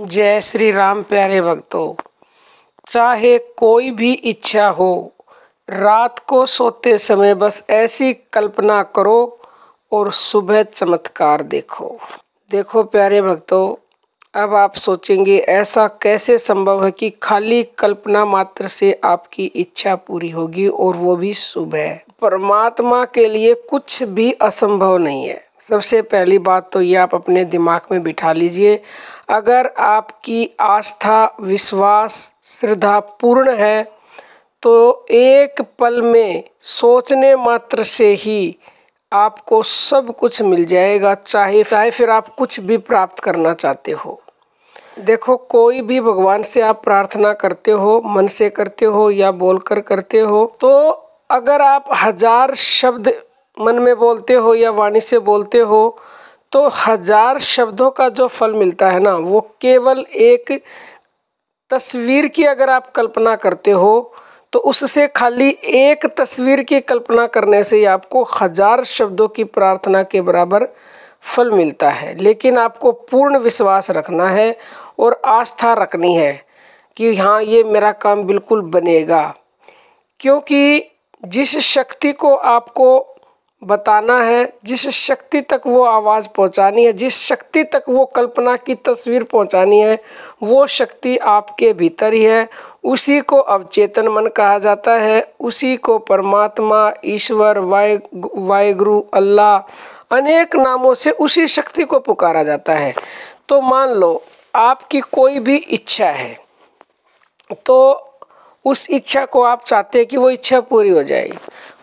जय श्री राम प्यारे भक्तों चाहे कोई भी इच्छा हो रात को सोते समय बस ऐसी कल्पना करो और सुबह चमत्कार देखो देखो प्यारे भक्तों अब आप सोचेंगे ऐसा कैसे संभव है कि खाली कल्पना मात्र से आपकी इच्छा पूरी होगी और वो भी सुबह परमात्मा के लिए कुछ भी असंभव नहीं है सबसे पहली बात तो ये आप अपने दिमाग में बिठा लीजिए अगर आपकी आस्था विश्वास श्रद्धा पूर्ण है तो एक पल में सोचने मात्र से ही आपको सब कुछ मिल जाएगा चाहे चाहे फिर आप कुछ भी प्राप्त करना चाहते हो देखो कोई भी भगवान से आप प्रार्थना करते हो मन से करते हो या बोलकर करते हो तो अगर आप हजार शब्द मन में बोलते हो या वाणी से बोलते हो तो हजार शब्दों का जो फल मिलता है ना वो केवल एक तस्वीर की अगर आप कल्पना करते हो तो उससे खाली एक तस्वीर की कल्पना करने से ही आपको हजार शब्दों की प्रार्थना के बराबर फल मिलता है लेकिन आपको पूर्ण विश्वास रखना है और आस्था रखनी है कि हाँ ये मेरा काम बिल्कुल बनेगा क्योंकि जिस शक्ति को आपको बताना है जिस शक्ति तक वो आवाज़ पहुंचानी है जिस शक्ति तक वो कल्पना की तस्वीर पहुंचानी है वो शक्ति आपके भीतर ही है उसी को अवचेतन मन कहा जाता है उसी को परमात्मा ईश्वर वाय वायगुरु अल्लाह अनेक नामों से उसी शक्ति को पुकारा जाता है तो मान लो आपकी कोई भी इच्छा है तो उस इच्छा को आप चाहते हैं कि वो इच्छा पूरी हो जाएगी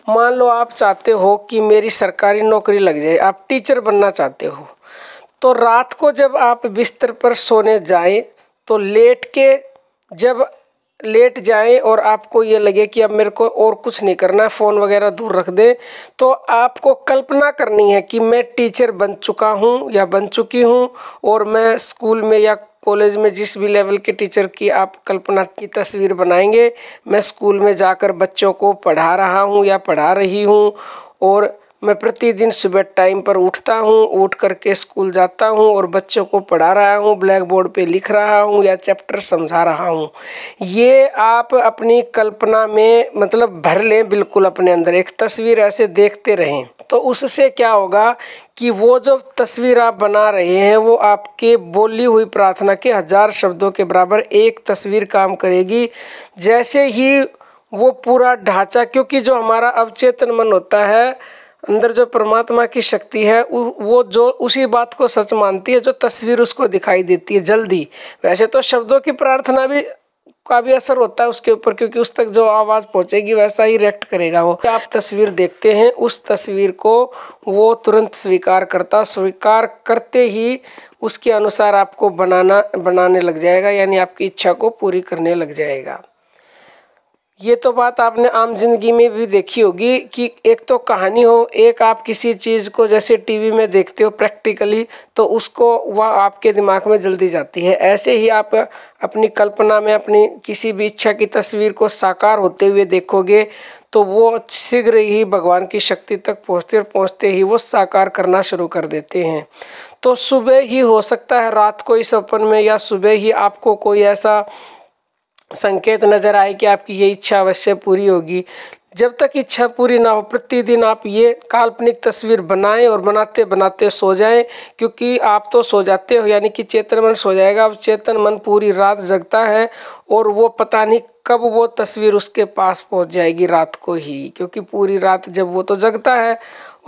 मान लो आप चाहते हो कि मेरी सरकारी नौकरी लग जाए आप टीचर बनना चाहते हो तो रात को जब आप बिस्तर पर सोने जाएं तो लेट के जब लेट जाएं और आपको ये लगे कि अब मेरे को और कुछ नहीं करना है फ़ोन वगैरह दूर रख दें तो आपको कल्पना करनी है कि मैं टीचर बन चुका हूँ या बन चुकी हूँ और मैं स्कूल में या कॉलेज में जिस भी लेवल के टीचर की आप कल्पना की तस्वीर बनाएंगे मैं स्कूल में जाकर बच्चों को पढ़ा रहा हूँ या पढ़ा रही हूँ और मैं प्रतिदिन सुबह टाइम पर उठता हूँ उठ करके स्कूल जाता हूँ और बच्चों को पढ़ा रहा हूँ ब्लैक बोर्ड पर लिख रहा हूँ या चैप्टर समझा रहा हूँ ये आप अपनी कल्पना में मतलब भर लें बिल्कुल अपने अंदर एक तस्वीर ऐसे देखते रहें तो उससे क्या होगा कि वो जो तस्वीर आप बना रहे हैं वो आपके बोली हुई प्रार्थना के हज़ार शब्दों के बराबर एक तस्वीर काम करेगी जैसे ही वो पूरा ढांचा क्योंकि जो हमारा अवचेतन मन होता है अंदर जो परमात्मा की शक्ति है वो जो उसी बात को सच मानती है जो तस्वीर उसको दिखाई देती है जल्दी वैसे तो शब्दों की प्रार्थना भी का भी असर होता है उसके ऊपर क्योंकि उस तक जो आवाज़ पहुंचेगी वैसा ही रिएक्ट करेगा वो आप तस्वीर देखते हैं उस तस्वीर को वो तुरंत स्वीकार करता स्वीकार करते ही उसके अनुसार आपको बनाना बनाने लग जाएगा यानी आपकी इच्छा को पूरी करने लग जाएगा ये तो बात आपने आम जिंदगी में भी देखी होगी कि एक तो कहानी हो एक आप किसी चीज़ को जैसे टीवी में देखते हो प्रैक्टिकली तो उसको वह आपके दिमाग में जल्दी जाती है ऐसे ही आप अपनी कल्पना में अपनी किसी भी इच्छा की तस्वीर को साकार होते हुए देखोगे तो वो शीघ्र ही भगवान की शक्ति तक पहुँचते और पहुँचते ही वो साकार करना शुरू कर देते हैं तो सुबह ही हो सकता है रात को ही सपन में या सुबह ही आपको कोई ऐसा संकेत नज़र आए कि आपकी ये इच्छा अवश्य पूरी होगी जब तक इच्छा पूरी ना हो प्रतिदिन आप ये काल्पनिक तस्वीर बनाएं और बनाते बनाते सो जाएं क्योंकि आप तो सो जाते हो यानी कि चेतन मन सो जाएगा अब चेतन मन पूरी रात जगता है और वो पता नहीं कब वो तस्वीर उसके पास पहुंच जाएगी रात को ही क्योंकि पूरी रात जब वो तो जगता है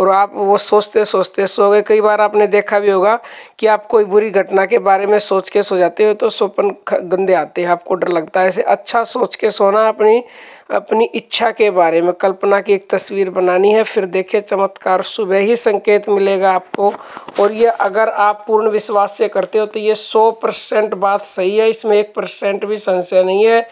और आप वो सोचते सोचते सो गए कई बार आपने देखा भी होगा कि आप कोई बुरी घटना के बारे में सोच के सो जाते हो तो सोपन गंदे आते हैं आपको डर लगता है ऐसे अच्छा सोच के सोना अपनी अपनी इच्छा के बारे में कल्पना की एक तस्वीर बनानी है फिर देखे चमत्कार सुबह ही संकेत मिलेगा आपको और ये अगर आप पूर्ण विश्वास से करते हो तो ये सौ परसेंट बात सही है इसमें एक परसेंट भी संशय नहीं है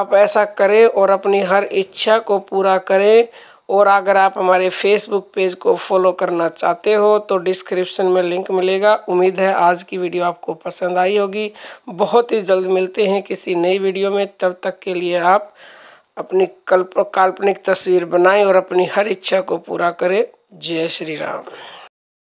आप ऐसा करें और अपनी हर इच्छा को पूरा करें और अगर आप हमारे फेसबुक पेज को फॉलो करना चाहते हो तो डिस्क्रिप्शन में लिंक मिलेगा उम्मीद है आज की वीडियो आपको पसंद आई होगी बहुत ही जल्द मिलते हैं किसी नई वीडियो में तब तक के लिए आप अपनी कल्प काल्पनिक तस्वीर बनाएं और अपनी हर इच्छा को पूरा करें जय श्री राम